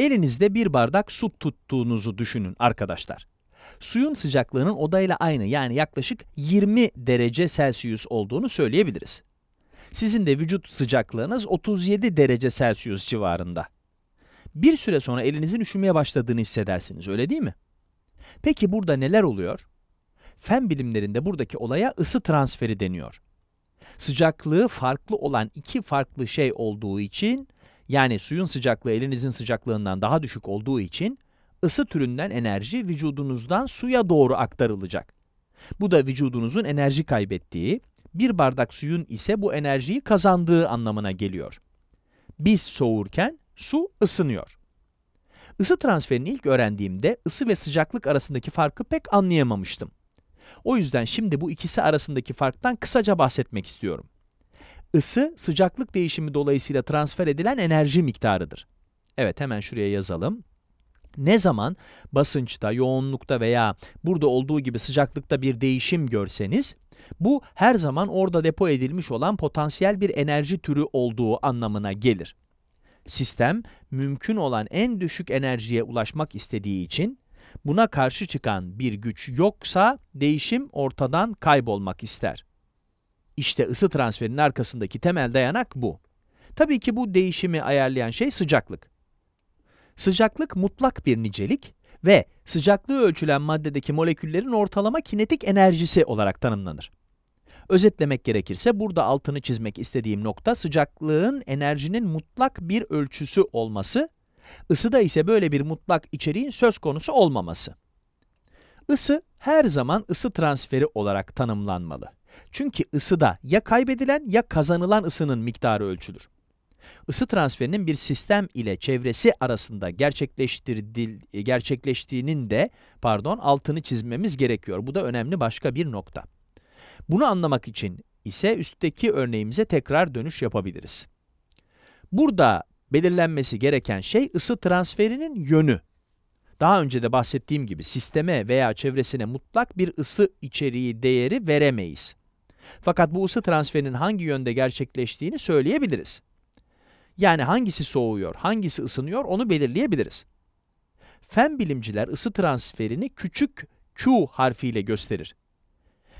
Elinizde bir bardak su tuttuğunuzu düşünün arkadaşlar. Suyun sıcaklığının odayla aynı yani yaklaşık 20 derece Celsius olduğunu söyleyebiliriz. Sizin de vücut sıcaklığınız 37 derece Celsius civarında. Bir süre sonra elinizin üşümeye başladığını hissedersiniz, öyle değil mi? Peki burada neler oluyor? Fen bilimlerinde buradaki olaya ısı transferi deniyor. Sıcaklığı farklı olan iki farklı şey olduğu için yani suyun sıcaklığı elinizin sıcaklığından daha düşük olduğu için ısı türünden enerji vücudunuzdan suya doğru aktarılacak. Bu da vücudunuzun enerji kaybettiği, bir bardak suyun ise bu enerjiyi kazandığı anlamına geliyor. Biz soğurken su ısınıyor. Isı transferini ilk öğrendiğimde ısı ve sıcaklık arasındaki farkı pek anlayamamıştım. O yüzden şimdi bu ikisi arasındaki farktan kısaca bahsetmek istiyorum ısı sıcaklık değişimi dolayısıyla transfer edilen enerji miktarıdır. Evet hemen şuraya yazalım. Ne zaman basınçta, yoğunlukta veya burada olduğu gibi sıcaklıkta bir değişim görseniz, bu her zaman orada depo edilmiş olan potansiyel bir enerji türü olduğu anlamına gelir. Sistem mümkün olan en düşük enerjiye ulaşmak istediği için buna karşı çıkan bir güç yoksa değişim ortadan kaybolmak ister. İşte ısı transferinin arkasındaki temel dayanak bu. Tabii ki bu değişimi ayarlayan şey sıcaklık. Sıcaklık mutlak bir nicelik ve sıcaklığı ölçülen maddedeki moleküllerin ortalama kinetik enerjisi olarak tanımlanır. Özetlemek gerekirse burada altını çizmek istediğim nokta sıcaklığın enerjinin mutlak bir ölçüsü olması, ısıda ise böyle bir mutlak içeriğin söz konusu olmaması. Isı her zaman ısı transferi olarak tanımlanmalı. Çünkü ısıda ya kaybedilen ya kazanılan ısının miktarı ölçülür. Isı transferinin bir sistem ile çevresi arasında gerçekleştiğinin de pardon altını çizmemiz gerekiyor. Bu da önemli başka bir nokta. Bunu anlamak için ise üstteki örneğimize tekrar dönüş yapabiliriz. Burada belirlenmesi gereken şey ısı transferinin yönü. Daha önce de bahsettiğim gibi sisteme veya çevresine mutlak bir ısı içeriği değeri veremeyiz. Fakat bu ısı transferinin hangi yönde gerçekleştiğini söyleyebiliriz. Yani hangisi soğuyor, hangisi ısınıyor onu belirleyebiliriz. Fen bilimciler ısı transferini küçük Q harfiyle gösterir.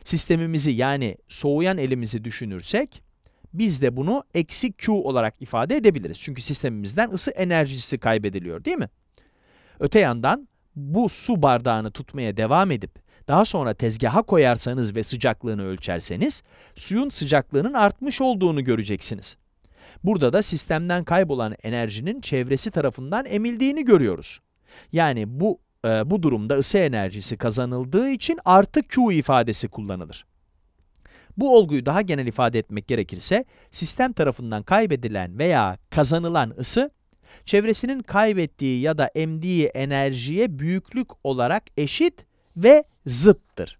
Sistemimizi yani soğuyan elimizi düşünürsek, biz de bunu eksi Q olarak ifade edebiliriz. Çünkü sistemimizden ısı enerjisi kaybediliyor değil mi? Öte yandan bu su bardağını tutmaya devam edip daha sonra tezgaha koyarsanız ve sıcaklığını ölçerseniz suyun sıcaklığının artmış olduğunu göreceksiniz. Burada da sistemden kaybolan enerjinin çevresi tarafından emildiğini görüyoruz. Yani bu e, bu durumda ısı enerjisi kazanıldığı için artı Q ifadesi kullanılır. Bu olguyu daha genel ifade etmek gerekirse, sistem tarafından kaybedilen veya kazanılan ısı, çevresinin kaybettiği ya da emdiği enerjiye büyüklük olarak eşit ve zıttır.